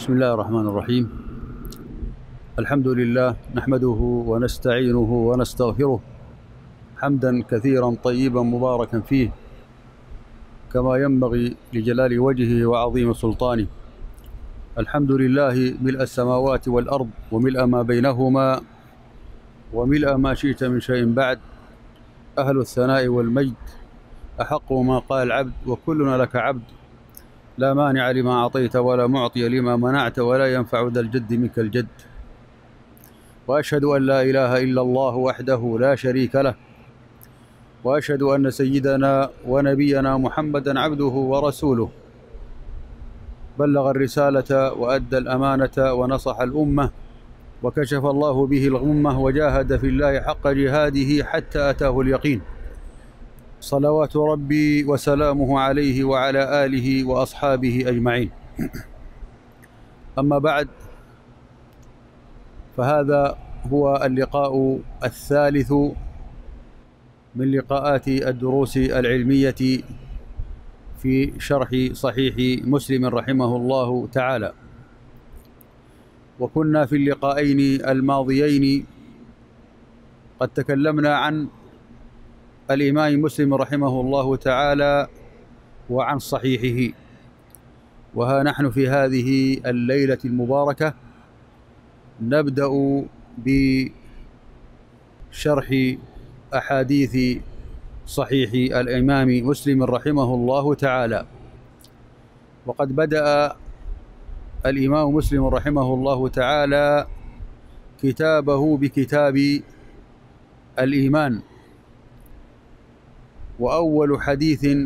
بسم الله الرحمن الرحيم الحمد لله نحمده ونستعينه ونستغفره حمدا كثيرا طيبا مباركا فيه كما ينبغي لجلال وجهه وعظيم سلطانه الحمد لله ملء السماوات والأرض وملء ما بينهما وملء ما شئت من شيء بعد أهل الثناء والمجد أحق ما قال العبد وكلنا لك عبد لا مانع لما أعطيت ولا معطي لما منعت ولا ينفع ذا الجد منك الجد وأشهد أن لا إله إلا الله وحده لا شريك له وأشهد أن سيدنا ونبينا محمدا عبده ورسوله بلغ الرسالة وأدى الأمانة ونصح الأمة وكشف الله به الغمة وجاهد في الله حق جهاده حتى أتاه اليقين صلوات ربي وسلامه عليه وعلى آله وأصحابه أجمعين أما بعد فهذا هو اللقاء الثالث من لقاءات الدروس العلمية في شرح صحيح مسلم رحمه الله تعالى وكنا في اللقاءين الماضيين قد تكلمنا عن الإمام مسلم رحمه الله تعالى وعن صحيحه وها نحن في هذه الليلة المباركة نبدأ بشرح أحاديث صحيح الإمام مسلم رحمه الله تعالى وقد بدأ الإمام مسلم رحمه الله تعالى كتابه بكتاب الإيمان واول حديث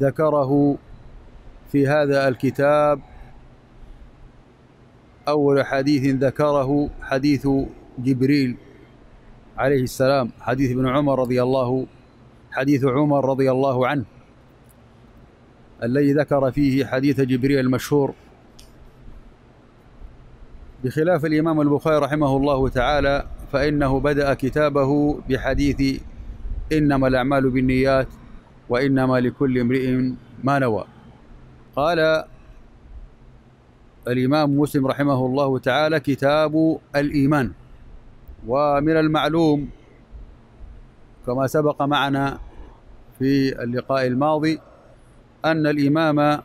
ذكره في هذا الكتاب اول حديث ذكره حديث جبريل عليه السلام حديث ابن عمر رضي الله حديث عمر رضي الله عنه الذي ذكر فيه حديث جبريل المشهور بخلاف الإمام البخاري رحمه الله تعالى فإنه بدأ كتابه بحديث إنما الأعمال بالنيات وإنما لكل امرئ ما نوى قال الإمام مسلم رحمه الله تعالى كتاب الإيمان ومن المعلوم كما سبق معنا في اللقاء الماضي أن الإمام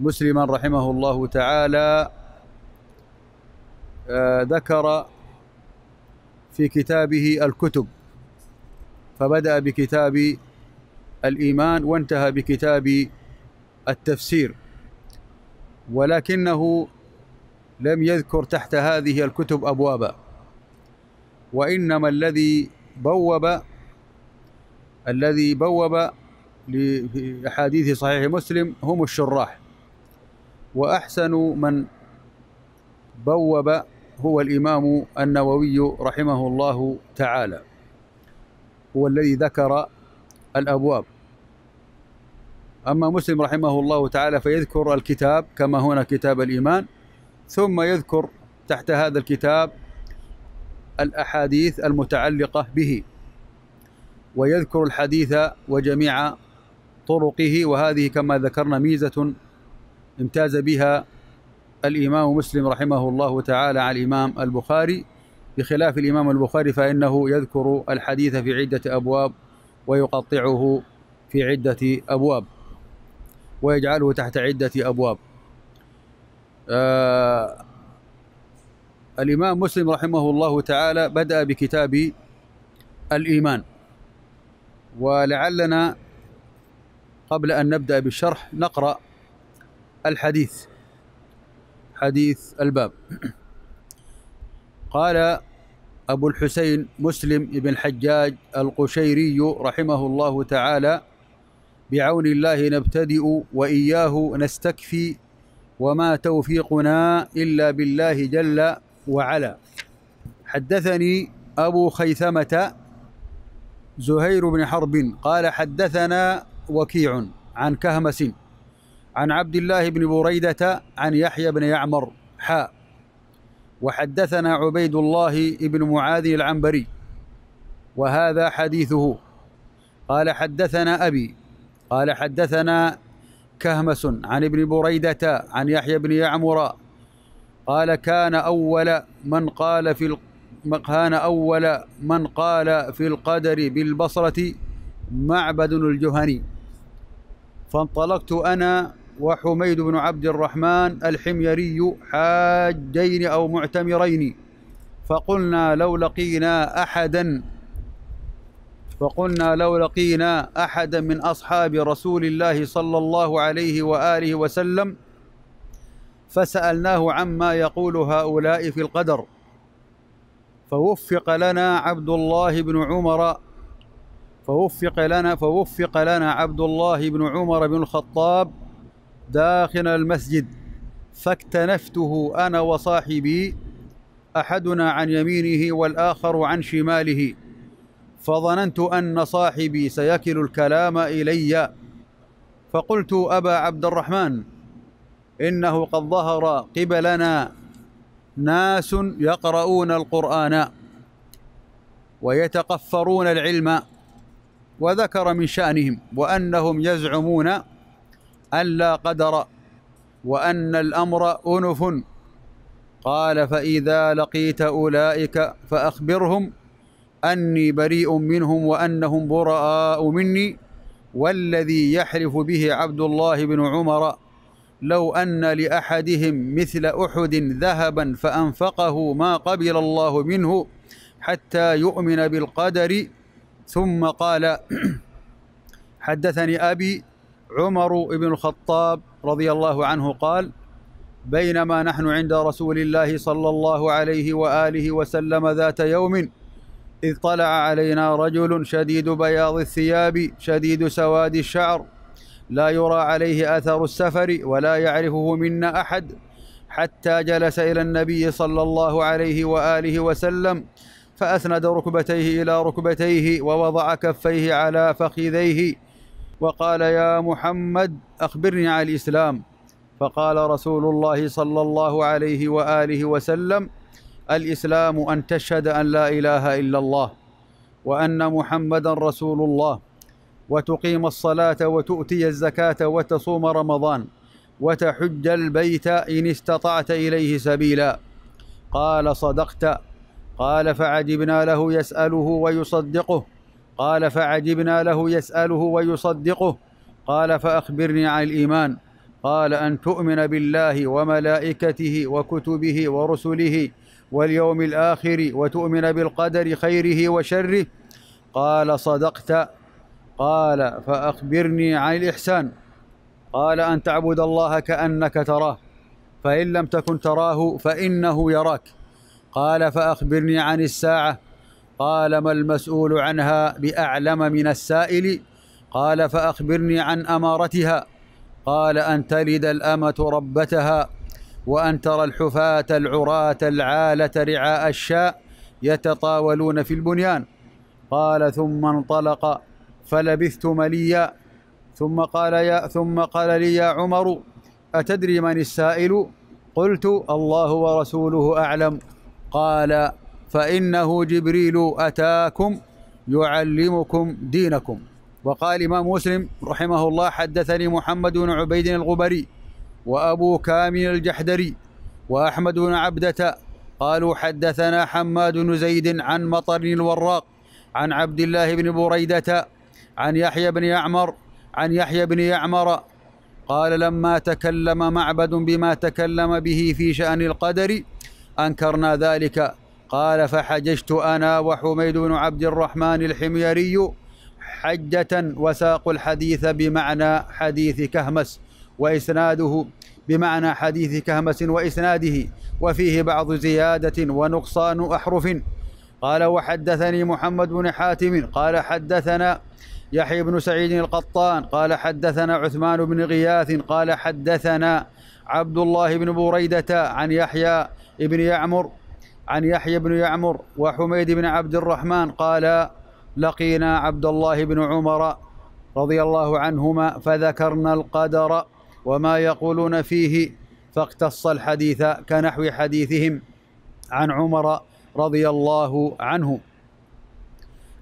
مسلما رحمه الله تعالى آه، ذكر في كتابه الكتب فبدأ بكتاب الإيمان وانتهى بكتاب التفسير ولكنه لم يذكر تحت هذه الكتب أبوابا وإنما الذي بوب الذي بوب لأحاديث صحيح مسلم هم الشراح وأحسن من بوب هو الإمام النووي رحمه الله تعالى هو الذي ذكر الأبواب أما مسلم رحمه الله تعالى فيذكر الكتاب كما هنا كتاب الإيمان ثم يذكر تحت هذا الكتاب الأحاديث المتعلقة به ويذكر الحديث وجميع طرقه وهذه كما ذكرنا ميزة امتاز بها الإمام مسلم رحمه الله تعالى على الإمام البخاري بخلاف الإمام البخاري فإنه يذكر الحديث في عدة أبواب ويقطعه في عدة أبواب ويجعله تحت عدة أبواب آه الإمام مسلم رحمه الله تعالى بدأ بكتاب الإيمان ولعلنا قبل أن نبدأ بالشرح نقرأ الحديث حديث الباب قال أبو الحسين مسلم بن الحجاج القشيري رحمه الله تعالى بعون الله نبتدئ وإياه نستكفي وما توفيقنا إلا بالله جل وعلا حدثني أبو خيثمة زهير بن حرب قال حدثنا وكيع عن كهمس عن عبد الله بن بريدة عن يحيى بن يعمر حاء وحدثنا عبيد الله بن معاذ العنبري وهذا حديثه قال حدثنا أبي قال حدثنا كهمس عن ابن بريدة عن يحيى بن يعمر قال كان أول من قال في كان أول من قال في القدر بالبصرة معبد الجهني فانطلقت أنا وحميد بن عبد الرحمن الحميري حاجين أو معتمرين فقلنا لو لقينا أحدا فقلنا لو لقينا أحدا من أصحاب رسول الله صلى الله عليه وآله وسلم فسألناه عما يقول هؤلاء في القدر فوفق لنا عبد الله بن عمر فوفق لنا فوفق لنا عبد الله بن عمر بن الخطاب داخل المسجد فاكتنفته انا وصاحبي احدنا عن يمينه والاخر عن شماله فظننت ان صاحبي سيكل الكلام الي فقلت ابا عبد الرحمن انه قد ظهر قبلنا ناس يقرؤون القران ويتقفرون العلم وذكر من شانهم وانهم يزعمون أن لا قدر وأن الأمر أنف قال فإذا لقيت أولئك فأخبرهم أني بريء منهم وأنهم براء مني والذي يحلف به عبد الله بن عمر لو أن لأحدهم مثل أحد ذهبا فأنفقه ما قبل الله منه حتى يؤمن بالقدر ثم قال حدثني أبي عمر بن الخطاب رضي الله عنه قال بينما نحن عند رسول الله صلى الله عليه واله وسلم ذات يوم اذ طلع علينا رجل شديد بياض الثياب شديد سواد الشعر لا يرى عليه اثر السفر ولا يعرفه منا احد حتى جلس الى النبي صلى الله عليه واله وسلم فاسند ركبتيه الى ركبتيه ووضع كفيه على فخذيه وقال يا محمد أخبرني عن الإسلام فقال رسول الله صلى الله عليه وآله وسلم الإسلام أن تشهد أن لا إله إلا الله وأن محمدا رسول الله وتقيم الصلاة وتؤتي الزكاة وتصوم رمضان وتحج البيت إن استطعت إليه سبيلا قال صدقت قال فعجبنا له يسأله ويصدقه قال فعجبنا له يسأله ويصدقه قال فأخبرني عن الإيمان قال أن تؤمن بالله وملائكته وكتبه ورسله واليوم الآخر وتؤمن بالقدر خيره وشره قال صدقت قال فأخبرني عن الإحسان قال أن تعبد الله كأنك تراه فإن لم تكن تراه فإنه يراك قال فأخبرني عن الساعة قال ما المسؤول عنها باعلم من السائل قال فاخبرني عن امارتها قال ان تلد الامه ربتها وان ترى الحفاه العراه العاله رعاء الشاء يتطاولون في البنيان قال ثم انطلق فلبثت مليا ثم قال يا ثم قال لي يا عمر أتدري من السائل قلت الله ورسوله أعلم قال فإنه جبريل أتاكم يعلمكم دينكم وقال الإمام مسلم رحمه الله حدثني محمد بن عبيد الغبري وأبو كامل الجحدري وأحمد بن عبدة قالوا حدثنا حماد بن زيد عن مطر الوراق عن عبد الله بن بريدة عن يحيى بن يعمر عن يحيى بن يعمر قال لما تكلم معبد بما تكلم به في شأن القدر أنكرنا ذلك قال فحججت أنا وحميد بن عبد الرحمن الحميري حجة وساق الحديث بمعنى حديث كهمس وإسناده بمعنى حديث كهمس وإسناده وفيه بعض زيادة ونقصان أحرف قال وحدثني محمد بن حاتم قال حدثنا يحيى بن سعيد القطان قال حدثنا عثمان بن غياث قال حدثنا عبد الله بن بريدة عن يحيى بن يعمر عن يحيى بن يعمر وحميد بن عبد الرحمن قال لقينا عبد الله بن عمر رضي الله عنهما فذكرنا القدر وما يقولون فيه فاقتص الحديث كنحو حديثهم عن عمر رضي الله عنه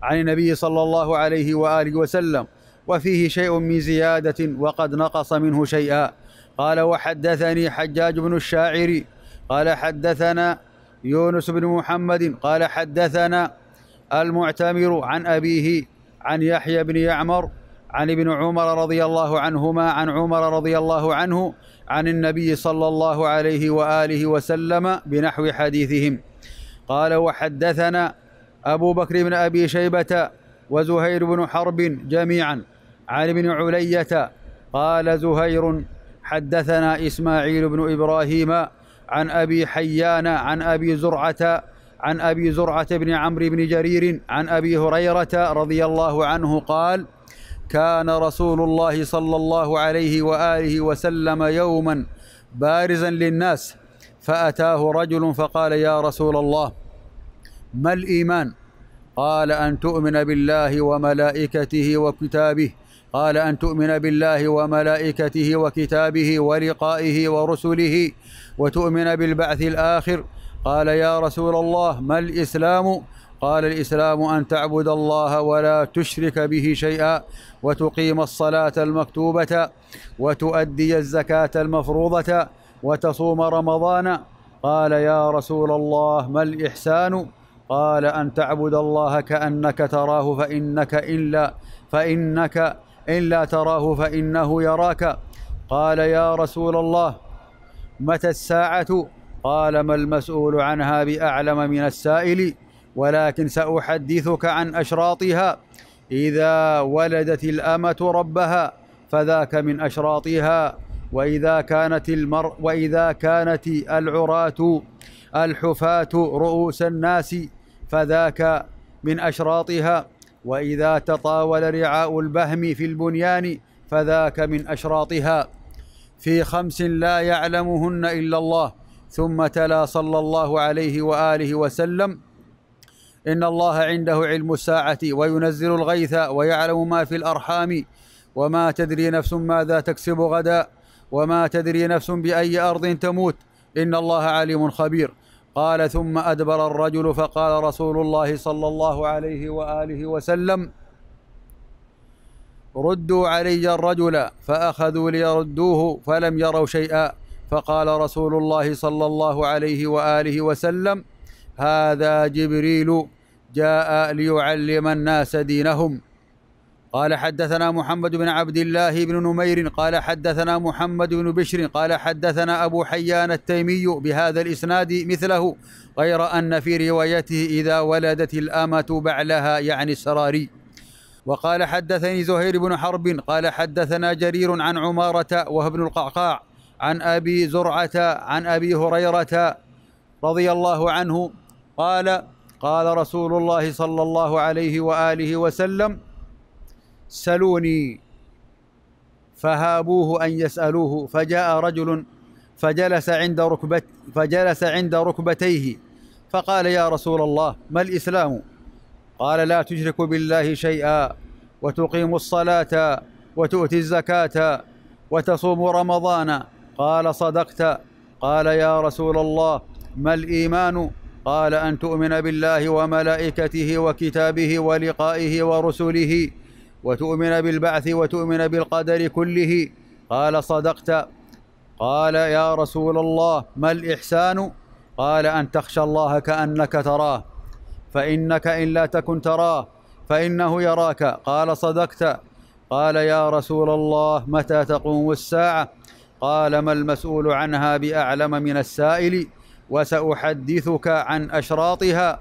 عن النبي صلى الله عليه واله وسلم وفيه شيء من زياده وقد نقص منه شيئا قال وحدثني حجاج بن الشاعري قال حدثنا يونس بن محمد قال حدثنا المعتمر عن أبيه عن يحيى بن يعمر عن ابن عمر رضي الله عنهما عن عمر رضي الله عنه عن النبي صلى الله عليه وآله وسلم بنحو حديثهم قال وحدثنا أبو بكر بن أبي شيبة وزهير بن حرب جميعا عن ابن علية قال زهير حدثنا إسماعيل بن إبراهيم عن أبي حيان عن أبي زرعة عن أبي زرعة بن عمرو بن جرير عن أبي هريرة رضي الله عنه قال كان رسول الله صلى الله عليه وآله وسلم يوما بارزا للناس فأتاه رجل فقال يا رسول الله ما الإيمان؟ قال أن تؤمن بالله وملائكته وكتابه قال أن تؤمن بالله وملائكته وكتابه ولقائه ورسله وتؤمن بالبعث الآخر قال يا رسول الله ما الإسلام قال الإسلام أن تعبد الله ولا تشرك به شيئا وتقيم الصلاة المكتوبة وتؤدي الزكاة المفروضة وتصوم رمضان قال يا رسول الله ما الإحسان قال أن تعبد الله كأنك تراه فإنك إلا فإنك إن لا تراه فإنه يراك قال يا رسول الله متى الساعة قال ما المسؤول عنها بأعلم من السائل ولكن سأحدثك عن أشراطها إذا ولدت الأمة ربها فذاك من أشراطها وإذا كانت المر وإذا كانت العراة الحفاة رؤوس الناس فذاك من أشراطها واذا تطاول رعاء البهم في البنيان فذاك من اشراطها في خمس لا يعلمهن الا الله ثم تلا صلى الله عليه واله وسلم ان الله عنده علم الساعه وينزل الغيث ويعلم ما في الارحام وما تدري نفس ماذا تكسب غدا وما تدري نفس باي ارض تموت ان الله عليم خبير قال ثم ادبر الرجل فقال رسول الله صلى الله عليه واله وسلم ردوا علي الرجل فاخذوا ليردوه فلم يروا شيئا فقال رسول الله صلى الله عليه واله وسلم هذا جبريل جاء ليعلم الناس دينهم قال حدثنا محمد بن عبد الله بن نمير قال حدثنا محمد بن بشر قال حدثنا أبو حيان التيمي بهذا الإسناد مثله غير أن في روايته إذا ولدت الأمة بعلها يعني السراري وقال حدثني زهير بن حرب قال حدثنا جرير عن عمارة وابن القعقاع عن أبي زرعة عن أبي هريرة رضي الله عنه قال قال رسول الله صلى الله عليه وآله وسلم سلوني فهابوه أن يسألوه فجاء رجل فجلس عند ركبت فجلس عند ركبتيه فقال يا رسول الله ما الإسلام قال لا تشرك بالله شيئا وتقيم الصلاة وتؤتي الزكاة وتصوم رمضان قال صدقت قال يا رسول الله ما الإيمان قال أن تؤمن بالله وملائكته وكتابه ولقائه ورسله وتؤمن بالبعث وتؤمن بالقدر كله قال صدقت قال يا رسول الله ما الإحسان قال أن تخشى الله كأنك تراه فإنك إن لا تكن تراه فإنه يراك قال صدقت قال يا رسول الله متى تقوم الساعة قال ما المسؤول عنها بأعلم من السائل وسأحدثك عن أشراطها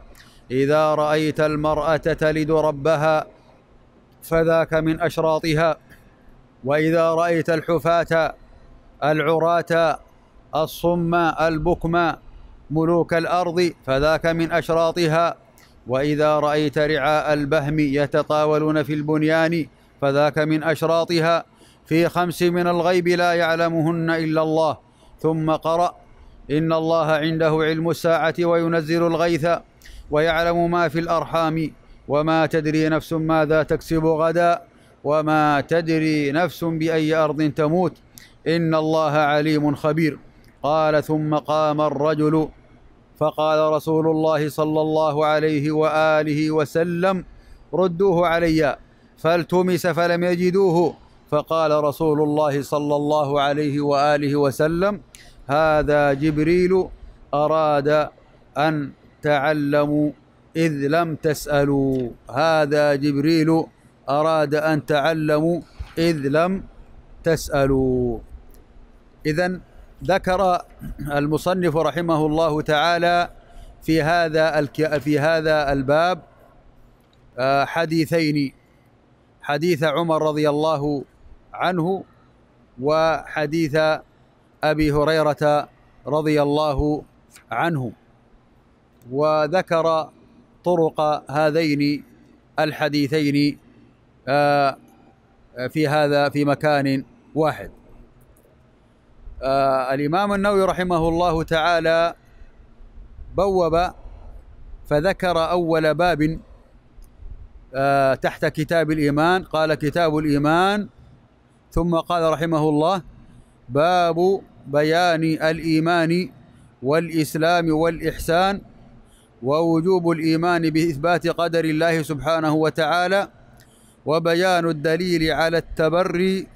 إذا رأيت المرأة تلد ربها فذاك من أشراطها وإذا رأيت الحفاة العراة الصم البكم ملوك الأرض فذاك من أشراطها وإذا رأيت رعاء البهم يتطاولون في البنيان فذاك من أشراطها في خمس من الغيب لا يعلمهن إلا الله ثم قرأ إن الله عنده علم الساعة وينزل الغيث ويعلم ما في الأرحام وما تدري نفس ماذا تكسب غدا وما تدري نفس باي ارض تموت ان الله عليم خبير قال ثم قام الرجل فقال رسول الله صلى الله عليه واله وسلم ردوه علي فالتمس فلم يجدوه فقال رسول الله صلى الله عليه واله وسلم هذا جبريل اراد ان تعلموا إذ لم تسألوا هذا جبريل أراد أن تعلموا إذ لم تسألوا إذا ذكر المصنف رحمه الله تعالى في هذا في هذا الباب آه، حديثين حديث عمر رضي الله عنه وحديث أبي هريرة رضي الله عنه وذكر طرق هذين الحديثين آه، آه، في هذا في مكان واحد آه، الإمام النووي رحمه الله تعالى بوب فذكر أول باب تحت كتاب الإيمان قال كتاب الإيمان ثم قال رحمه الله باب بيان الإيمان والإسلام والإحسان ووجوب الإيمان بإثبات قدر الله سبحانه وتعالى وبيان الدليل على التبري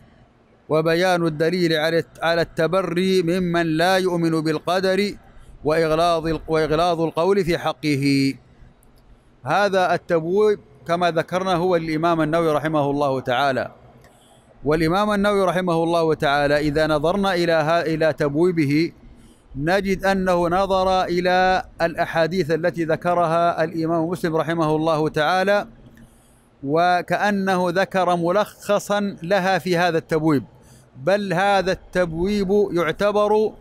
وبيان الدليل على التبري ممن لا يؤمن بالقدر وإغلاظ وإغلاظ القول في حقه هذا التبويب كما ذكرنا هو الإمام النووي رحمه الله تعالى والإمام النووي رحمه الله تعالى إذا نظرنا إلى إلى تبويبه نجد أنه نظر إلى الأحاديث التي ذكرها الإمام مسلم رحمه الله تعالى وكأنه ذكر ملخصا لها في هذا التبويب بل هذا التبويب يعتبر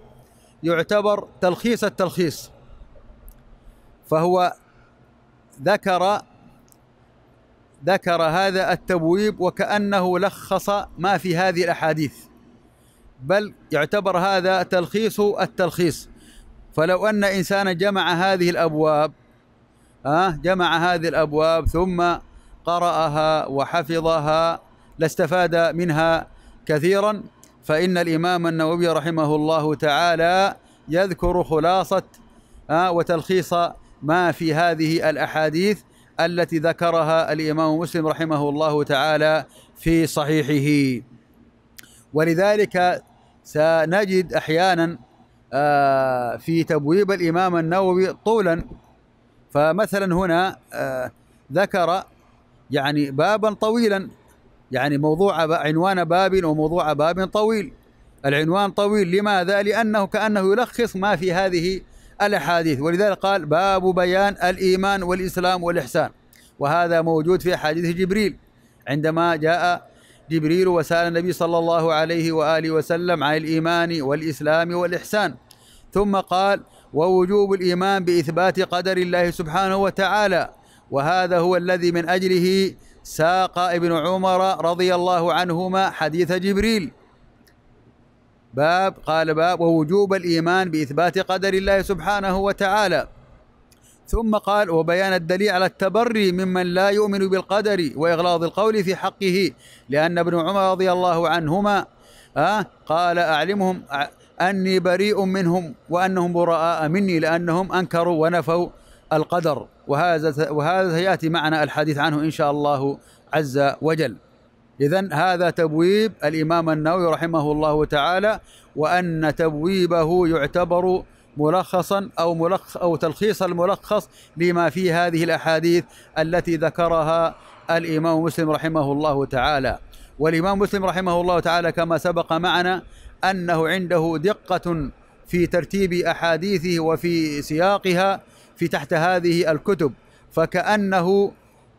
يعتبر تلخيص التلخيص فهو ذكر ذكر هذا التبويب وكأنه لخص ما في هذه الأحاديث بل يعتبر هذا تلخيص التلخيص فلو أن إنسانا جمع هذه الأبواب أه جمع هذه الأبواب ثم قرأها وحفظها لاستفاد منها كثيرا فإن الإمام النووي رحمه الله تعالى يذكر خلاصة أه وتلخيص ما في هذه الأحاديث التي ذكرها الإمام مسلم رحمه الله تعالى في صحيحه ولذلك سنجد أحيانا آه، في تبويب الإمام النووي طولا فمثلا هنا آه، ذكر يعني بابا طويلا يعني موضوع عنوان باب وموضوع باب طويل العنوان طويل لماذا؟ لأنه كأنه يلخص ما في هذه الأحاديث ولذلك قال باب بيان الإيمان والإسلام والإحسان وهذا موجود في أحاديث جبريل عندما جاء جبريل وسال النبي صلى الله عليه واله وسلم عن الايمان والاسلام والاحسان ثم قال ووجوب الايمان باثبات قدر الله سبحانه وتعالى وهذا هو الذي من اجله ساق ابن عمر رضي الله عنهما حديث جبريل باب قال باب ووجوب الايمان باثبات قدر الله سبحانه وتعالى ثم قال وبيان الدليل على التبري ممن لا يؤمن بالقدر وإغلاظ القول في حقه لأن ابن عمر رضي الله عنهما آه قال أعلمهم أني بريء منهم وأنهم براء مني لأنهم أنكروا ونفوا القدر وهذا وهذا سيأتي معنا الحديث عنه إن شاء الله عز وجل إذا هذا تبويب الإمام النووي رحمه الله تعالى وأن تبويبه يعتبر ملخصا او ملخ او تلخيص الملخص لما في هذه الاحاديث التي ذكرها الامام مسلم رحمه الله تعالى والامام مسلم رحمه الله تعالى كما سبق معنا انه عنده دقه في ترتيب احاديثه وفي سياقها في تحت هذه الكتب فكانه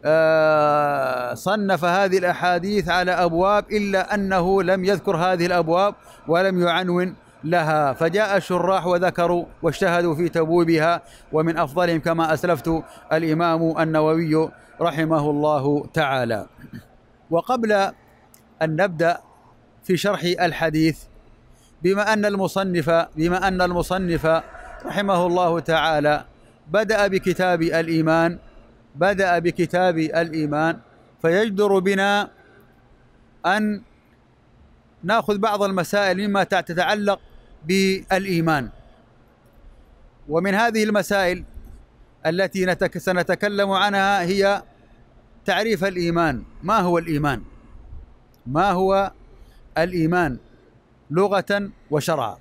آه، صنف هذه الاحاديث على ابواب الا انه لم يذكر هذه الابواب ولم يعنون لها فجاء الشراح وذكروا واجتهدوا في تبويبها ومن أفضلهم كما أسلفت الإمام النووي رحمه الله تعالى وقبل أن نبدأ في شرح الحديث بما أن المصنف بما أن المصنف رحمه الله تعالى بدأ بكتاب الإيمان بدأ بكتاب الإيمان فيجدر بنا أن ناخذ بعض المسائل مما تتعلق بالايمان ومن هذه المسائل التي سنتكلم عنها هي تعريف الايمان ما هو الايمان ما هو الايمان لغه وشرعا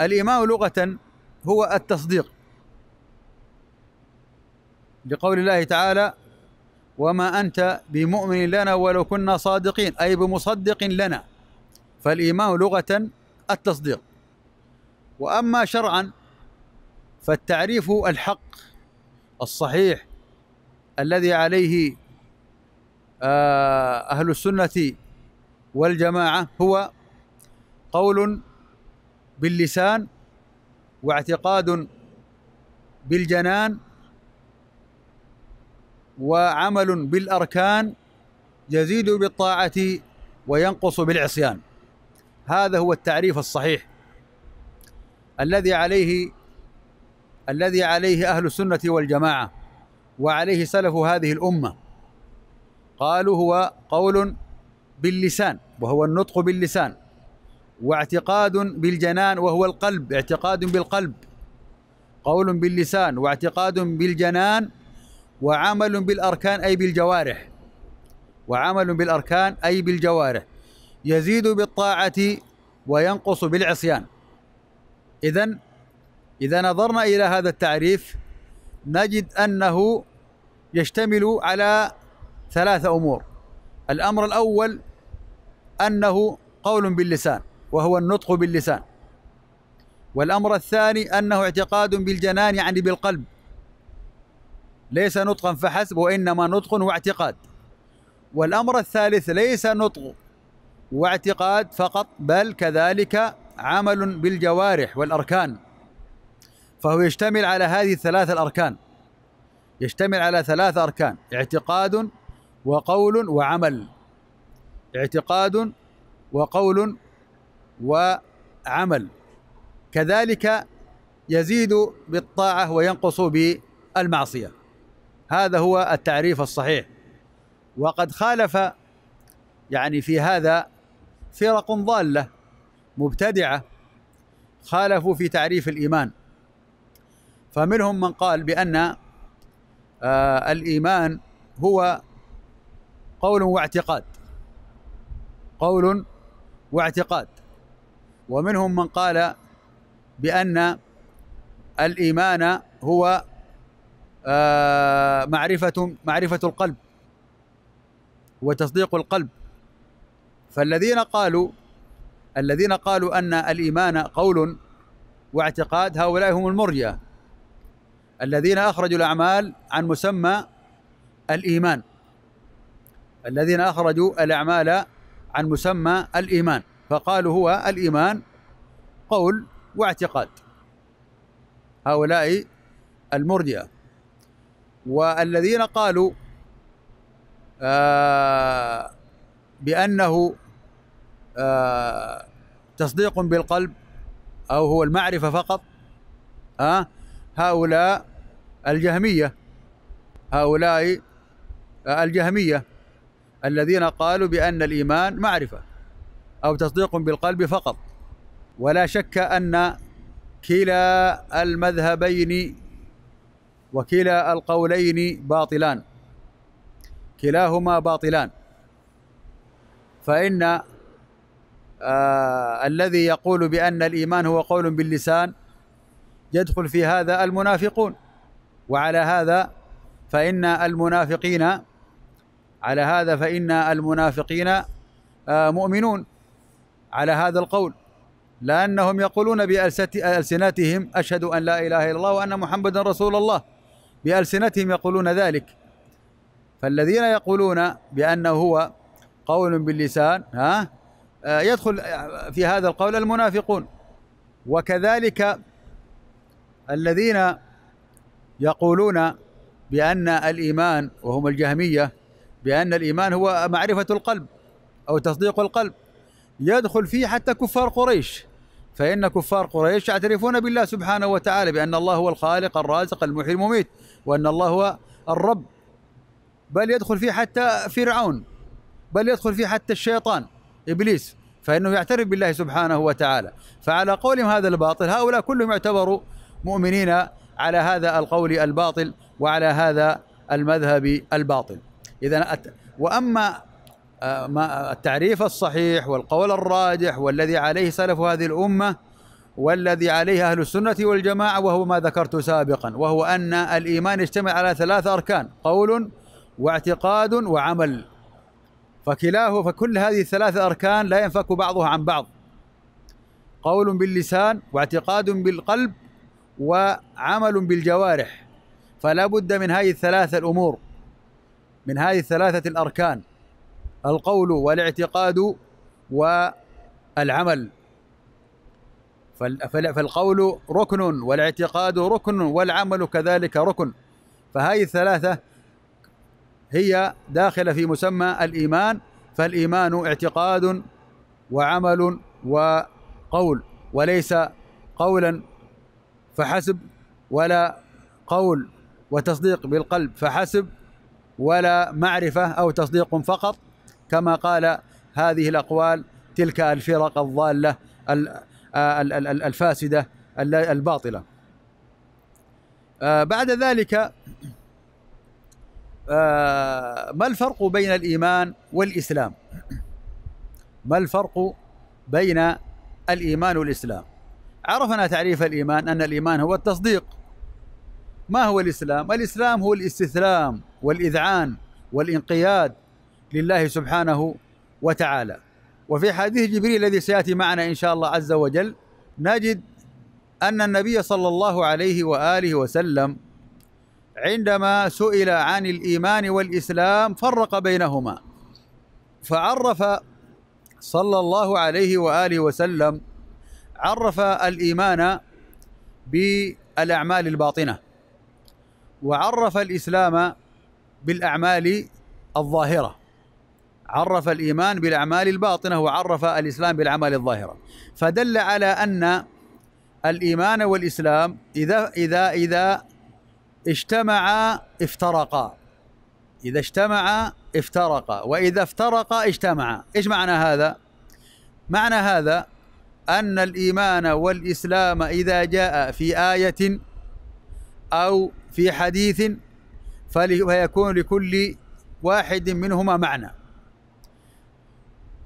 الايمان لغه هو التصديق لقول الله تعالى وما انت بمؤمن لنا ولو كنا صادقين اي بمصدق لنا فالايمان لغه التصديق وأما شرعا فالتعريف الحق الصحيح الذي عليه آه، أهل السنة والجماعة هو قول باللسان واعتقاد بالجنان وعمل بالأركان يزيد بالطاعة وينقص بالعصيان هذا هو التعريف الصحيح الذي عليه الذي عليه أهل السنة والجماعة وعليه سلف هذه الأمة قالوا هو قول باللسان وهو النطق باللسان واعتقاد بالجنان وهو القلب اعتقاد بالقلب قول باللسان واعتقاد بالجنان وعمل بالأركان أي بالجوارح وعمل بالأركان أي بالجوارح يزيد بالطاعة وينقص بالعصيان إذا إذا نظرنا إلى هذا التعريف نجد أنه يشتمل على ثلاثة أمور الأمر الأول أنه قول باللسان وهو النطق باللسان والأمر الثاني أنه اعتقاد بالجنان يعني بالقلب ليس نطقا فحسب وإنما نطق واعتقاد والأمر الثالث ليس نطق واعتقاد فقط بل كذلك عمل بالجوارح والأركان فهو يشتمل على هذه الثلاث الأركان يشتمل على ثلاث أركان اعتقاد وقول وعمل اعتقاد وقول وعمل كذلك يزيد بالطاعة وينقص بالمعصية هذا هو التعريف الصحيح وقد خالف يعني في هذا فرق ضالة مبتدعة خالفوا في تعريف الإيمان فمنهم من قال بأن آه، الإيمان هو قول واعتقاد قول واعتقاد ومنهم من قال بأن الإيمان هو آه، معرفة معرفة القلب وتصديق القلب فالذين قالوا الذين قالوا أن الإيمان قول واعتقاد هؤلاء هم المرجئة الذين أخرجوا الأعمال عن مسمى الإيمان الذين أخرجوا الأعمال عن مسمى الإيمان فقالوا هو الإيمان قول واعتقاد هؤلاء المرجئة والذين قالوا آه بأنه آه، تصديق بالقلب أو هو المعرفة فقط ها هؤلاء الجهمية هؤلاء الجهمية الذين قالوا بأن الإيمان معرفة أو تصديق بالقلب فقط ولا شك أن كلا المذهبين وكلا القولين باطلان كلاهما باطلان فإن آه، الذي يقول بأن الإيمان هو قول باللسان يدخل في هذا المنافقون وعلى هذا فإن المنافقين على هذا فإن المنافقين آه، مؤمنون على هذا القول لأنهم يقولون بألسنتهم أشهد أن لا إله إلا الله وأن محمدا رسول الله بألسنتهم يقولون ذلك فالذين يقولون بأنه هو قول باللسان ها آه، يدخل آه، في هذا القول المنافقون وكذلك الذين يقولون بأن الإيمان وهم الجهمية بأن الإيمان هو معرفة القلب أو تصديق القلب يدخل فيه حتى كفار قريش فإن كفار قريش يعترفون بالله سبحانه وتعالى بأن الله هو الخالق الرازق المحيي المميت وأن الله هو الرب بل يدخل فيه حتى فرعون بل يدخل فيه حتى الشيطان ابليس فانه يعترف بالله سبحانه وتعالى فعلى قولهم هذا الباطل هؤلاء كلهم يعتبروا مؤمنين على هذا القول الباطل وعلى هذا المذهب الباطل اذا واما آه، ما التعريف الصحيح والقول الراجح والذي عليه سلف هذه الامه والذي عليه اهل السنه والجماعه وهو ما ذكرت سابقا وهو ان الايمان يشتمل على ثلاث اركان قول واعتقاد وعمل فكلاه فكل هذه الثلاثة أركان لا ينفك بعضها عن بعض قول باللسان واعتقاد بالقلب وعمل بالجوارح فلا بد من هذه الثلاثة الأمور من هذه الثلاثة الأركان القول والاعتقاد والعمل فالقول ركن والاعتقاد ركن والعمل كذلك ركن فهذه الثلاثة هي داخله في مسمى الايمان فالايمان اعتقاد وعمل وقول وليس قولا فحسب ولا قول وتصديق بالقلب فحسب ولا معرفه او تصديق فقط كما قال هذه الاقوال تلك الفرق الضاله الفاسده الباطله آه، بعد ذلك آه، ما الفرق بين الإيمان والإسلام ما الفرق بين الإيمان والإسلام عرفنا تعريف الإيمان أن الإيمان هو التصديق ما هو الإسلام؟ الإسلام هو الاستسلام والإذعان والانقياد لله سبحانه وتعالى وفي حديث جبريل الذي سيأتي معنا إن شاء الله عز وجل نجد أن النبي صلى الله عليه وآله وسلم عندما سئل عن الايمان والاسلام فرق بينهما فعرف صلى الله عليه واله وسلم عرف الايمان بالاعمال الباطنه وعرف الاسلام بالاعمال الظاهره عرف الايمان بالاعمال الباطنه وعرف الاسلام بالاعمال الظاهره فدل على ان الايمان والاسلام اذا اذا اذا اجتمعا افترقا إذا اجتمعا افترقا وإذا افترقا اجتمعا إيش معنى هذا؟ معنى هذا أن الإيمان والإسلام إذا جاء في آية أو في حديث فيكون لكل واحد منهما معنى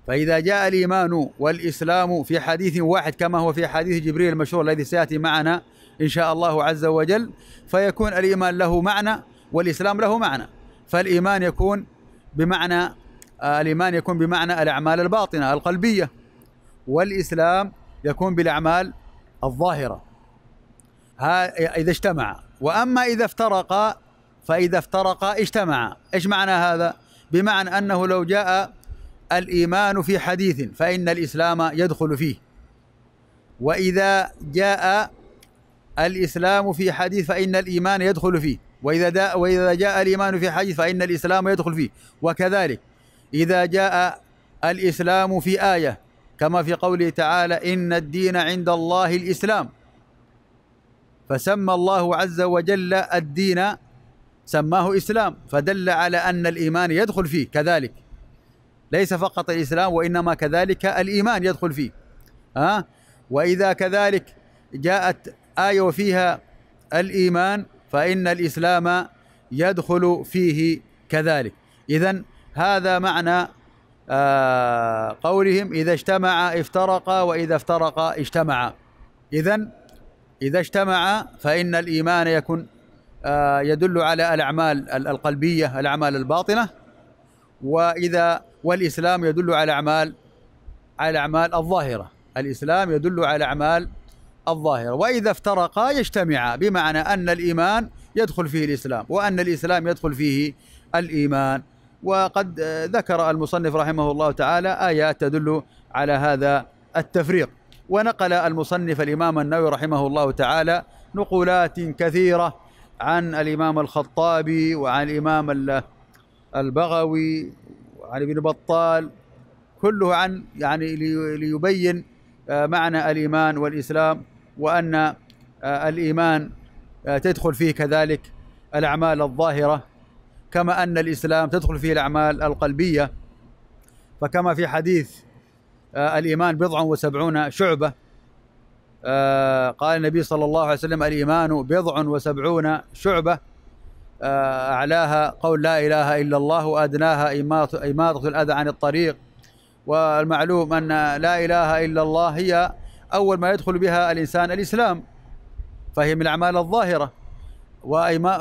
فإذا جاء الإيمان والإسلام في حديث واحد كما هو في حديث جبريل المشهور الذي سيأتي معنا إن شاء الله عز وجل فيكون الإيمان له معنى والإسلام له معنى فالإيمان يكون بمعنى آه، الإيمان يكون بمعنى الأعمال الباطنة القلبية والإسلام يكون بالأعمال الظاهرة ها إذا اجتمع وأما إذا افترقا فإذا افترقا اجتمعا إيش معنى هذا؟ بمعنى أنه لو جاء الإيمان في حديث فإن الإسلام يدخل فيه وإذا جاء الإسلام في حديث فإن الإيمان يدخل فيه وإذا, دا وإذا جاء الإيمان في حديث فإن الإسلام يدخل فيه وكذلك إذا جاء الإسلام في آية كما في قوله تعالى إن الدين عند الله الإسلام فسمى الله عز وجل الدين سماه إسلام فدل على أن الإيمان يدخل فيه كذلك ليس فقط الإسلام وإنما كذلك الإيمان يدخل فيه ها وإذا كذلك جاءت آية وفيها الإيمان فإن الإسلام يدخل فيه كذلك إذا هذا معنى آه قولهم إذا اجتمع افترق وإذا افترق اجتمع إذا إذا اجتمع فإن الإيمان يكون آه يدل على الأعمال القلبية الأعمال الباطنة وإذا والإسلام يدل على أعمال على الأعمال الظاهرة الإسلام يدل على أعمال الظاهرة وإذا افترقا يجتمعا بمعنى أن الإيمان يدخل فيه الإسلام وأن الإسلام يدخل فيه الإيمان وقد ذكر المصنف رحمه الله تعالى آيات تدل على هذا التفريق ونقل المصنف الإمام النووي رحمه الله تعالى نقولات كثيرة عن الإمام الخطابي وعن الإمام البغوي وعن ابن بطال كله عن يعني ليبين آه، معنى الإيمان والإسلام وأن آه، الإيمان آه، تدخل فيه كذلك الأعمال الظاهرة كما أن الإسلام تدخل فيه الأعمال القلبية فكما في حديث الإيمان بضع وسبعون شعبة قال النبي صلى الله عليه وسلم الإيمان بضع وسبعون شعبة أعلاها قول لا إله إلا الله وأدناها إماطة الأذى عن الطريق والمعلوم أن لا إله إلا الله هي أول ما يدخل بها الإنسان الإسلام فهي من الأعمال الظاهرة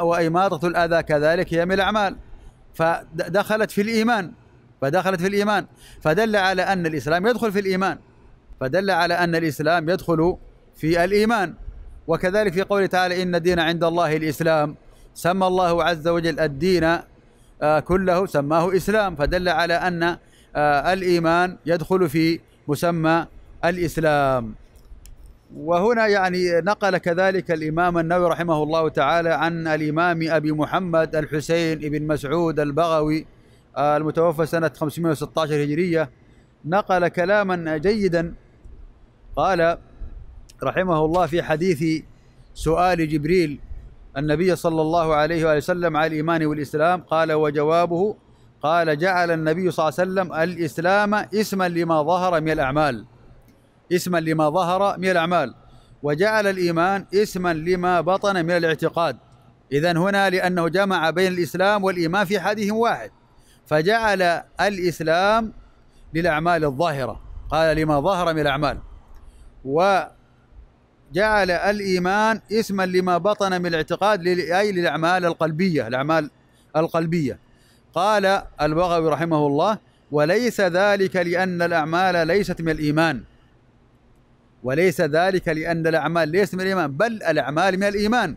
وإماطة الأذى كذلك هي من الأعمال فدخلت في الإيمان فدخلت في الإيمان فدل على أن الإسلام يدخل في الإيمان فدل على أن الإسلام يدخل في الإيمان وكذلك في قوله تعالى إن الدين عند الله الإسلام سمى الله عز وجل الدين آه، كله سماه إسلام فدل على أن آه، الإيمان يدخل في مسمى الإسلام وهنا يعني نقل كذلك الإمام النووي رحمه الله تعالى عن الإمام أبي محمد الحسين بن مسعود البغوي آه، المتوفى سنة 516 هجرية نقل كلاما جيدا قال رحمه الله في حديث سؤال جبريل النبي صلى الله عليه وسلم على الإيمان والإسلام قال وجوابه قال جعل النبي صلى الله عليه وسلم الإسلام اسما لما ظهر من الأعمال اسما لما ظهر من الأعمال وجعل الإيمان اسما لما بطن من الاعتقاد إذا هنا لأنه جمع بين الإسلام والإيمان في حديث واحد فجعل الإسلام للأعمال الظاهرة قال لما ظهر من الأعمال وجعل الإيمان اسما لما بطن من الاعتقاد أي للأعمال القلبية الأعمال القلبية قال البغوي رحمه الله وليس ذلك لأن الأعمال ليست من الإيمان وليس ذلك لأن الأعمال ليست من الإيمان بل الأعمال من الإيمان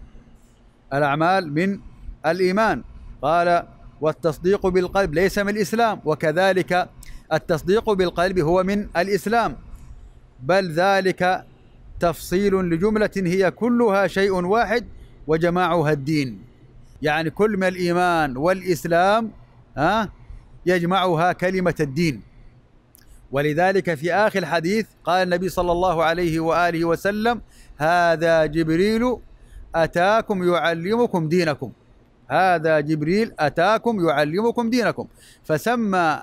الأعمال من الإيمان قال والتصديق بالقلب ليس من الإسلام وكذلك التصديق بالقلب هو من الإسلام بل ذلك تفصيل لجملة هي كلها شيء واحد وجماعها الدين يعني كل من الإيمان والإسلام ها يجمعها كلمة الدين ولذلك في آخر الحديث قال النبي صلى الله عليه وآله وسلم هذا جبريل أتاكم يعلمكم دينكم هذا جبريل أتاكم يعلمكم دينكم فسمى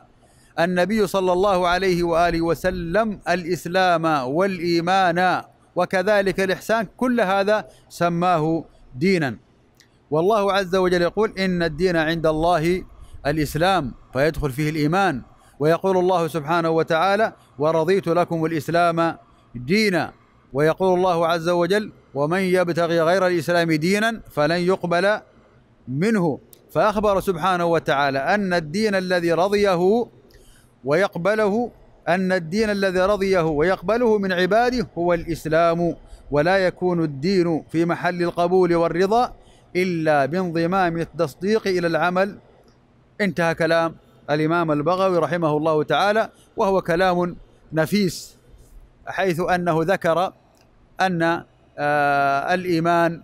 النبي صلى الله عليه وآله وسلم الإسلام والإيمان وكذلك الإحسان كل هذا سماه دينا والله عز وجل يقول إن الدين عند الله الإسلام فيدخل فيه الإيمان ويقول الله سبحانه وتعالى ورضيت لكم الإسلام دينا ويقول الله عز وجل ومن يبتغي غير الإسلام دينا فلن يقبل منه فأخبر سبحانه وتعالى أن الدين الذي رضيه ويقبله أن الدين الذي رضيه ويقبله من عباده هو الإسلام ولا يكون الدين في محل القبول والرضا إلا بانضمام التصديق إلى العمل انتهى كلام الإمام البغوي رحمه الله تعالى وهو كلام نفيس حيث أنه ذكر أن آه، الإيمان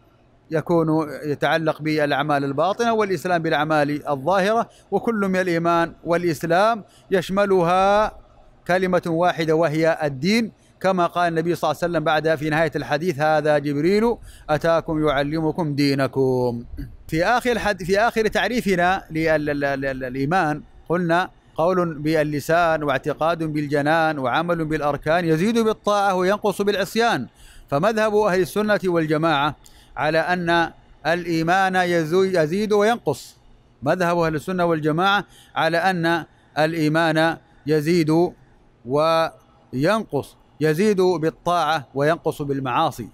يكون يتعلق بالأعمال الباطنة والإسلام بالأعمال الظاهرة وكل من الإيمان والإسلام يشملها كلمة واحدة وهي الدين كما قال النبي صلى الله عليه وسلم بعدها في نهاية الحديث هذا جبريل أتاكم يعلمكم دينكم في آخر الحد في آخر تعريفنا للإيمان قلنا قول باللسان واعتقاد بالجنان وعمل بالأركان يزيد بالطاعة وينقص بالعصيان فمذهب أهل السنة والجماعة على أن الإيمان يزيد وينقص مذهب أهل السنة والجماعة على أن الإيمان يزيد وينقص يزيد بالطاعة وينقص بالمعاصي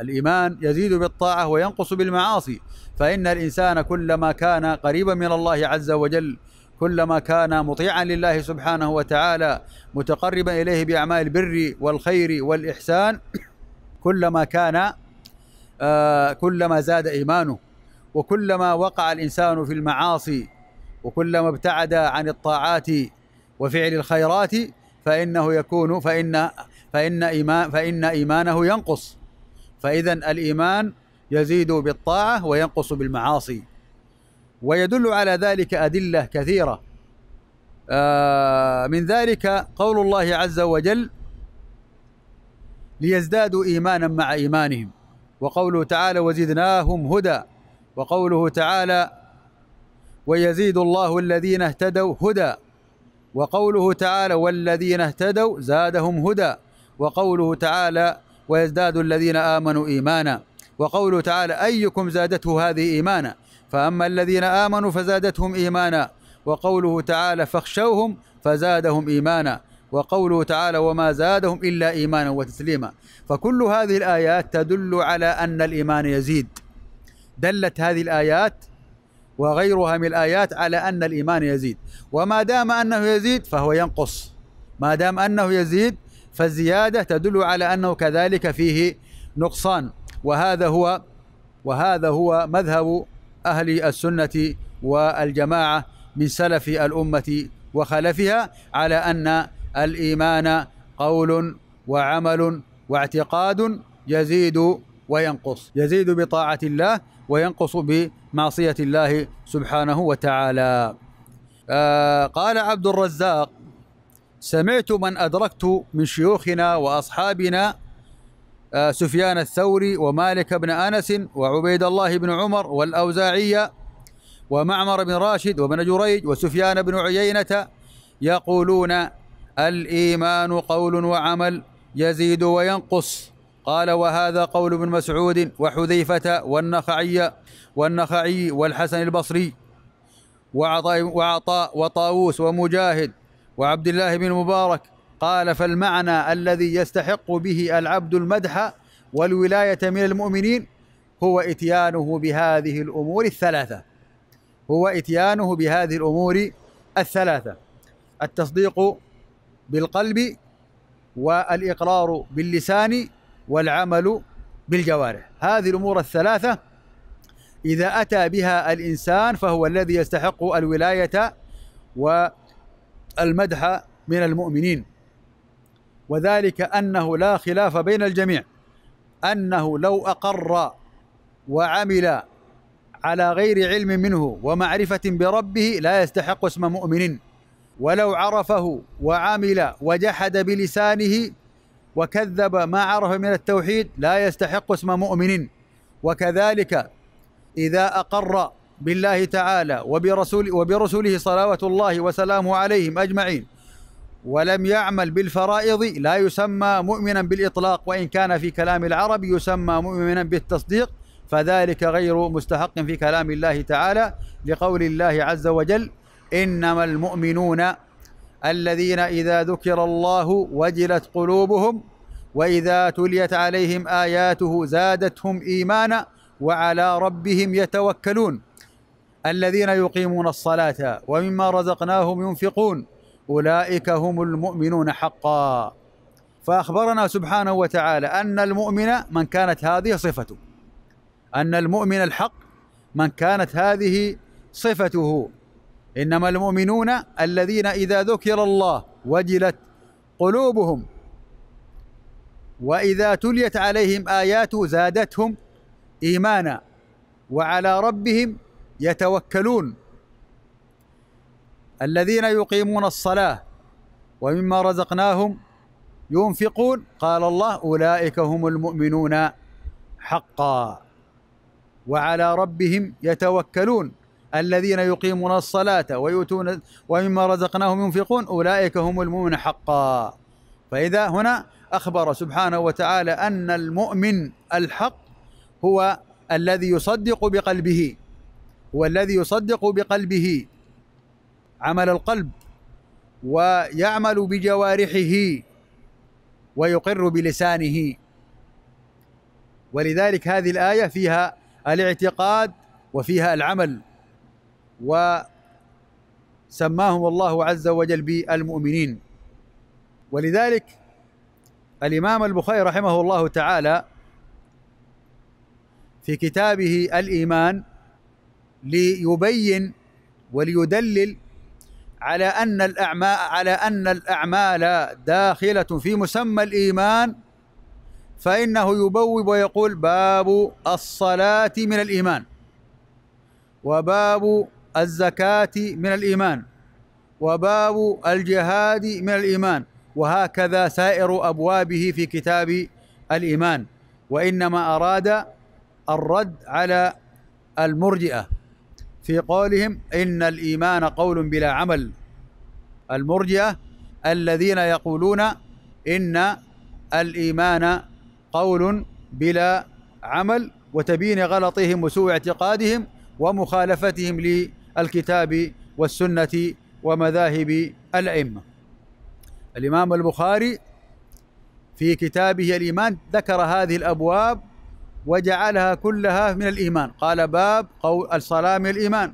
الإيمان يزيد بالطاعة وينقص بالمعاصي فإن الإنسان كلما كان قريبا من الله عز وجل كلما كان مطيعا لله سبحانه وتعالى متقربا إليه بأعمال البر والخير والإحسان كلما كان آه كلما زاد إيمانه وكلما وقع الإنسان في المعاصي وكلما ابتعد عن الطاعات وفعل الخيرات فإنه يكون فإن فإن إيمان فإن إيمانه ينقص فإذا الإيمان يزيد بالطاعة وينقص بالمعاصي ويدل على ذلك أدلة كثيرة آه، من ذلك قول الله عز وجل ليزدادوا إيمانا مع إيمانهم وقوله تعالى وزدناهم هدى وقوله تعالى ويزيد الله الذين اهتدوا هدى وقوله تعالى والذين اهتدوا زادهم هدى وقوله تعالى ويزداد الذين امنوا ايمانا وقوله تعالى ايكم زادته هذه ايمانا فاما الذين امنوا فزادتهم ايمانا وقوله تعالى فاخشوهم فزادهم ايمانا وقوله تعالى وما زادهم الا ايمانا وتسليما فكل هذه الايات تدل على ان الايمان يزيد دلت هذه الايات وغيرها من الآيات على أن الإيمان يزيد وما دام أنه يزيد فهو ينقص ما دام أنه يزيد فالزيادة تدل على أنه كذلك فيه نقصان وهذا هو وهذا هو مذهب أهل السنة والجماعة من سلف الأمة وخلفها على أن الإيمان قول وعمل واعتقاد يزيد وينقص يزيد بطاعة الله وينقص بمعصية الله سبحانه وتعالى آه قال عبد الرزاق سمعت من أدركت من شيوخنا وأصحابنا آه سفيان الثوري ومالك بن أنس وعبيد الله بن عمر والأوزاعية ومعمر بن راشد وابن جريج وسفيان بن عيينة يقولون الإيمان قول وعمل يزيد وينقص قال وهذا قول ابن مسعود وحذيفة والنخعي والنخعي والحسن البصري وعطاء وعطاء وطاووس ومجاهد وعبد الله بن مبارك قال فالمعنى الذي يستحق به العبد المدح والولاية من المؤمنين هو إتيانه بهذه الأمور الثلاثة هو إتيانه بهذه الأمور الثلاثة التصديق بالقلب والإقرار باللسان والعمل بالجوارح هذه الأمور الثلاثة إذا أتى بها الإنسان فهو الذي يستحق الولاية والمدح من المؤمنين وذلك أنه لا خلاف بين الجميع أنه لو أقر وعمل على غير علم منه ومعرفة بربه لا يستحق اسم مؤمن ولو عرفه وعمل وجحد بلسانه وكذب ما عرف من التوحيد لا يستحق اسم مؤمن وكذلك إذا أقر بالله تعالى وبرسول وبرسله صلوات الله وسلامه عليهم أجمعين ولم يعمل بالفرائض لا يسمى مؤمنا بالإطلاق وإن كان في كلام العرب يسمى مؤمنا بالتصديق فذلك غير مستحق في كلام الله تعالى لقول الله عز وجل إنما المؤمنون الذين إذا ذكر الله وجلت قلوبهم وإذا تليت عليهم آياته زادتهم إيمانا وعلى ربهم يتوكلون الذين يقيمون الصلاة ومما رزقناهم ينفقون أولئك هم المؤمنون حقا فأخبرنا سبحانه وتعالى أن المؤمن من كانت هذه صفته أن المؤمن الحق من كانت هذه صفته إنما المؤمنون الذين إذا ذكر الله وجلت قلوبهم وإذا تليت عليهم آياته زادتهم إيمانا وعلى ربهم يتوكلون الذين يقيمون الصلاة ومما رزقناهم ينفقون قال الله أولئك هم المؤمنون حقا وعلى ربهم يتوكلون الذين يقيمون الصلاة ويؤتون ومما رزقناهم ينفقون أولئك هم المؤمن حقا فإذا هنا أخبر سبحانه وتعالى أن المؤمن الحق هو الذي يصدق بقلبه هو الذي يصدق بقلبه عمل القلب ويعمل بجوارحه ويقر بلسانه ولذلك هذه الآية فيها الاعتقاد وفيها العمل وسماهم الله عز وجل بالمؤمنين ولذلك الإمام البخاري رحمه الله تعالى في كتابه الإيمان ليبين وليدلل على أن الأعمال على أن الأعمال داخلة في مسمى الإيمان فإنه يبوب ويقول باب الصلاة من الإيمان وباب الزكاة من الإيمان وباب الجهاد من الإيمان وهكذا سائر أبوابه في كتاب الإيمان وإنما أراد الرد على المرجئة في قولهم إن الإيمان قول بلا عمل المرجئة الذين يقولون إن الإيمان قول بلا عمل وتبين غلطهم وسوء اعتقادهم ومخالفتهم ل الكتاب والسنة ومذاهب الأئمة الإمام البخاري في كتابه الإيمان ذكر هذه الأبواب وجعلها كلها من الإيمان قال باب قول الصلاة من الإيمان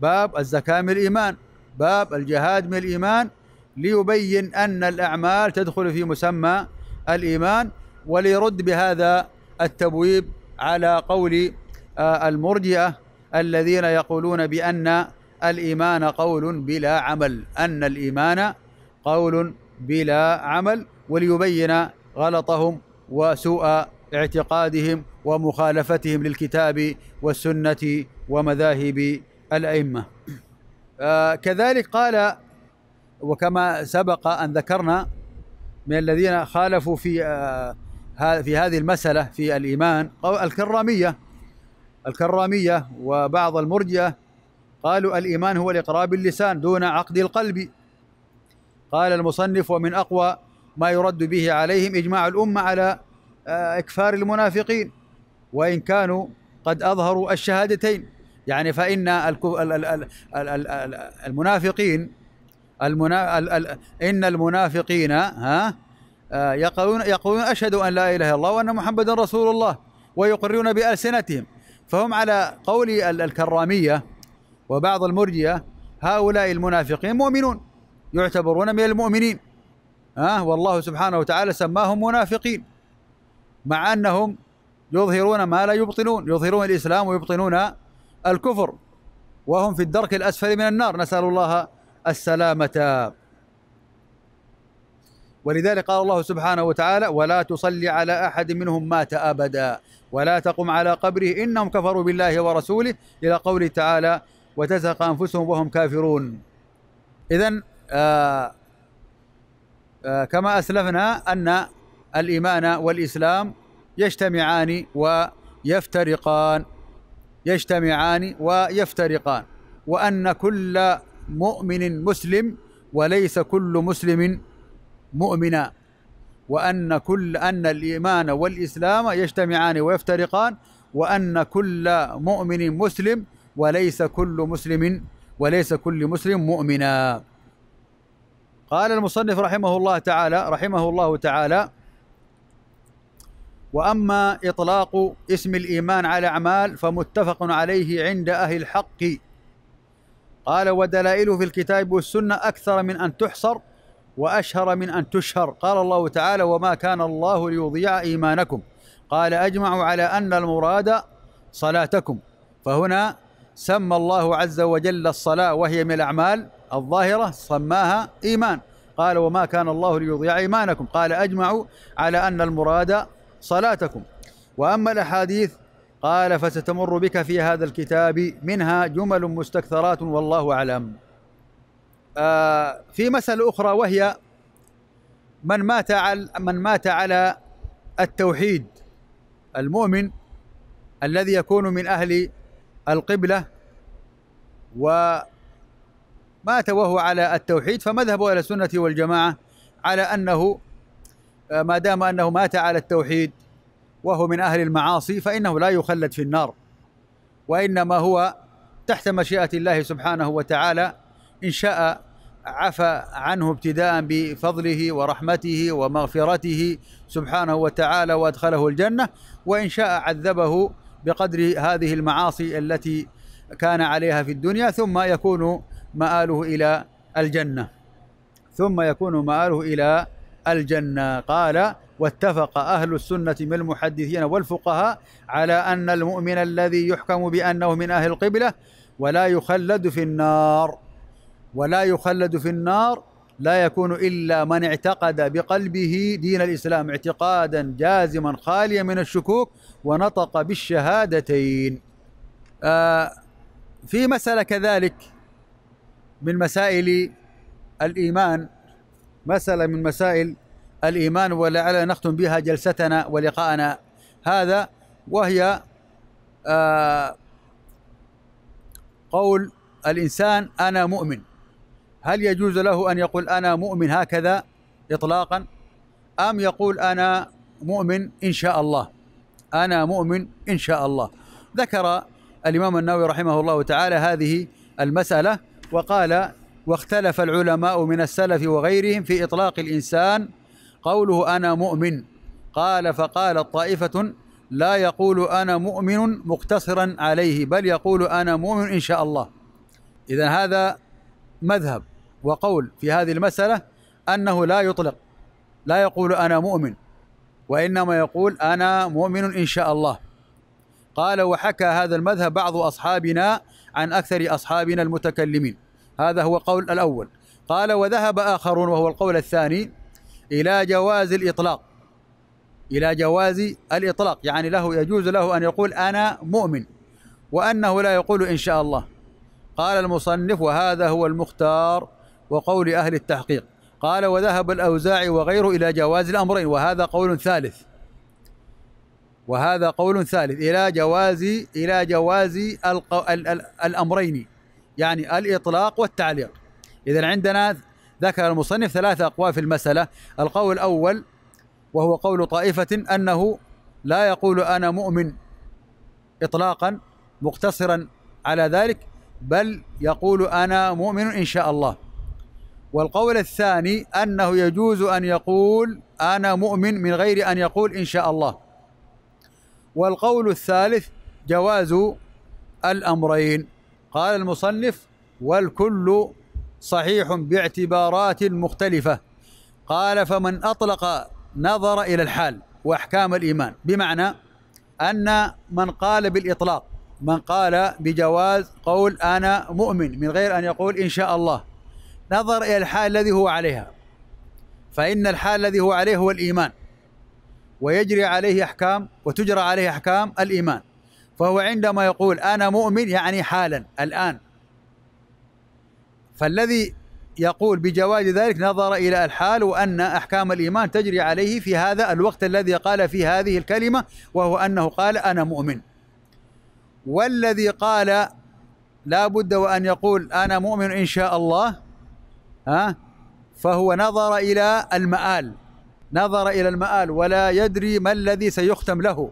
باب الزكاة من الإيمان باب الجهاد من الإيمان ليبين أن الأعمال تدخل في مسمى الإيمان وليرد بهذا التبويب على قول آه، المرجئة الذين يقولون بأن الإيمان قول بلا عمل أن الإيمان قول بلا عمل وليبين غلطهم وسوء اعتقادهم ومخالفتهم للكتاب والسنة ومذاهب الأئمة آه، كذلك قال وكما سبق أن ذكرنا من الذين خالفوا في آه في هذه المسألة في الإيمان الكرامية الكرامية وبعض المرجئة قالوا الإيمان هو الإقرار باللسان دون عقد القلب قال المصنف ومن أقوى ما يرد به عليهم إجماع الأمة على آه، إكفار المنافقين وإن كانوا قد أظهروا الشهادتين يعني فإن المنافقين المنا... إن المنافقين ها آه، يقولون يقولون أشهد أن لا إله إلا الله وأن محمدا رسول الله ويقرون بألسنتهم فهم على قول الكرامية وبعض المرجئة هؤلاء المنافقين مؤمنون يعتبرون من المؤمنين ها أه والله سبحانه وتعالى سماهم منافقين مع أنهم يظهرون ما لا يبطنون يظهرون الإسلام ويبطنون الكفر وهم في الدرك الأسفل من النار نسأل الله السلامة ولذلك قال الله سبحانه وتعالى ولا تصلي على أحد منهم مات أبدا ولا تقم على قبره إنهم كفروا بالله ورسوله إلى قوله تعالى وتزهق أنفسهم وهم كافرون إذا آه آه كما أسلفنا أن الإيمان والإسلام يجتمعان ويفترقان يجتمعان ويفترقان وأن كل مؤمن مسلم وليس كل مسلم مؤمنا وأن كل أن الإيمان والإسلام يجتمعان ويفترقان وأن كل مؤمن مسلم وليس كل مسلم وليس كل مسلم مؤمنا قال المصنف رحمه الله تعالى رحمه الله تعالى واما اطلاق اسم الايمان على اعمال فمتفق عليه عند اهل الحق قال ودلائله في الكتاب والسنه اكثر من ان تحصر واشهر من ان تشهر قال الله تعالى وما كان الله ليضيع ايمانكم قال اجمع على ان المراد صلاتكم فهنا سمى الله عز وجل الصلاه وهي من الاعمال الظاهره سماها ايمان قال وما كان الله ليضيع ايمانكم قال اجمعوا على ان المراد صلاتكم واما الاحاديث قال فستمر بك في هذا الكتاب منها جمل مستكثرات والله اعلم آه، في مسألة أخرى وهي من مات على من مات على التوحيد المؤمن الذي يكون من أهل القبلة ومات وهو على التوحيد فمذهب أهل السنة والجماعة على أنه آه، ما دام أنه مات على التوحيد وهو من أهل المعاصي فإنه لا يخلد في النار وإنما هو تحت مشيئة الله سبحانه وتعالى إن شاء عفى عنه ابتداء بفضله ورحمته ومغفرته سبحانه وتعالى وادخله الجنه وان شاء عذبه بقدر هذه المعاصي التي كان عليها في الدنيا ثم يكون مآله الى الجنه ثم يكون مآله الى الجنه قال واتفق أهل السنة من المحدثين والفقهاء على أن المؤمن الذي يحكم بأنه من أهل القبلة ولا يخلد في النار ولا يخلد في النار لا يكون الا من اعتقد بقلبه دين الاسلام اعتقادا جازما خاليا من الشكوك ونطق بالشهادتين. آه، في مساله كذلك من مسائل الايمان مساله من مسائل الايمان ولعل نختم بها جلستنا ولقاءنا هذا وهي آه، قول الانسان انا مؤمن هل يجوز له أن يقول أنا مؤمن هكذا إطلاقا أم يقول أنا مؤمن إن شاء الله أنا مؤمن إن شاء الله ذكر الإمام النووي رحمه الله تعالى هذه المسألة وقال واختلف العلماء من السلف وغيرهم في إطلاق الإنسان قوله أنا مؤمن قال فقالت طائفة لا يقول أنا مؤمن مقتصرا عليه بل يقول أنا مؤمن إن شاء الله إذا هذا مذهب وقول في هذه المسألة أنه لا يطلق لا يقول أنا مؤمن وإنما يقول أنا مؤمن إن شاء الله قال وحكى هذا المذهب بعض أصحابنا عن أكثر أصحابنا المتكلمين هذا هو قول الأول قال وذهب آخرون وهو القول الثاني إلى جواز الإطلاق إلى جواز الإطلاق يعني له يجوز له أن يقول أنا مؤمن وأنه لا يقول إن شاء الله قال المصنف وهذا هو المختار وقول أهل التحقيق قال وذهب الأوزاعي وغيره إلى جواز الأمرين وهذا قول ثالث وهذا قول ثالث إلى جواز إلى جواز القو... ال... ال... الأمرين يعني الإطلاق والتعليق إذا عندنا ذكر المصنف ثلاثة أقوال في المسألة القول الأول وهو قول طائفة أنه لا يقول أنا مؤمن إطلاقا مقتصرا على ذلك بل يقول أنا مؤمن إن شاء الله والقول الثاني أنه يجوز أن يقول أنا مؤمن من غير أن يقول إن شاء الله والقول الثالث جواز الأمرين قال المصنف والكل صحيح باعتبارات مختلفة قال فمن أطلق نظر إلى الحال وأحكام الإيمان بمعنى أن من قال بالإطلاق من قال بجواز قول أنا مؤمن من غير أن يقول إن شاء الله نظر إلى الحال الذي هو عليها فإن الحال الذي هو عليه هو الإيمان ويجري عليه أحكام وتجرى عليه أحكام الإيمان فهو عندما يقول أنا مؤمن يعني حالا الآن فالذي يقول بجواز ذلك نظر إلى الحال وأن أحكام الإيمان تجري عليه في هذا الوقت الذي قال في هذه الكلمة وهو أنه قال أنا مؤمن والذي قال لا بد وأن يقول أنا مؤمن إن شاء الله ها فهو نظر إلى المآل نظر إلى المآل ولا يدري ما الذي سيختم له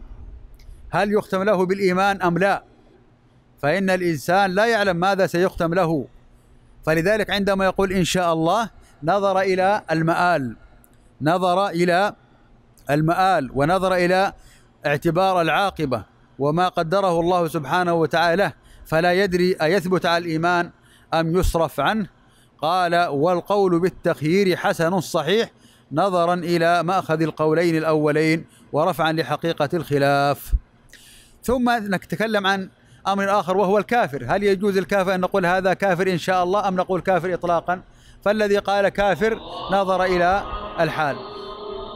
هل يختم له بالإيمان أم لا فإن الإنسان لا يعلم ماذا سيختم له فلذلك عندما يقول إن شاء الله نظر إلى المآل نظر إلى المآل ونظر إلى اعتبار العاقبة وما قدره الله سبحانه وتعالى له فلا يدري أيثبت على الإيمان أم يصرف عنه قال والقول بالتخيير حسن صحيح نظرا إلى مأخذ القولين الأولين ورفعا لحقيقة الخلاف ثم نتكلم عن أمر آخر وهو الكافر هل يجوز الكافر أن نقول هذا كافر إن شاء الله أم نقول كافر إطلاقا فالذي قال كافر نظر إلى الحال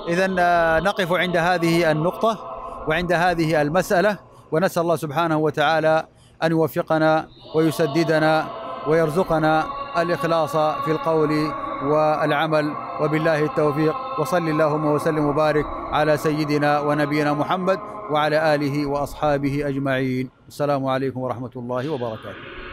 إذا آه، نقف عند هذه النقطة وعند هذه المسألة ونسأل الله سبحانه وتعالى أن يوفقنا ويسددنا ويرزقنا الإخلاص في القول والعمل وبالله التوفيق وصل اللهم وسلم وبارك على سيدنا ونبينا محمد وعلى آله وأصحابه أجمعين السلام عليكم ورحمة الله وبركاته